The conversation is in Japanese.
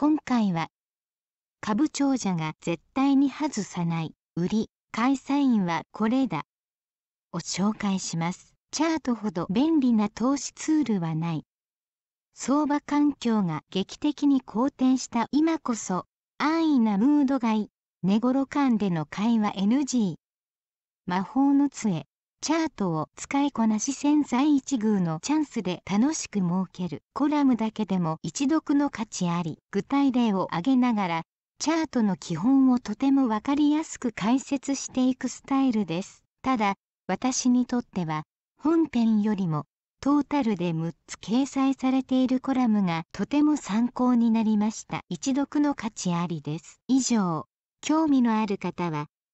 今回は株長者が絶対に外さない売り開催員はこれだを紹介しますチャートほど便利な投資ツールはない相場環境が劇的に好転した今こそ安易なムード街寝頃間での会話 NG 魔法の杖チャートを使いこなし千載一遇のチャンスで楽しく設けるコラムだけでも一読の価値あり具体例を挙げながらチャートの基本をとても分かりやすく解説していくスタイルですただ私にとっては本編よりもトータルで6つ掲載されているコラムがとても参考になりました一読の価値ありです以上興味のある方は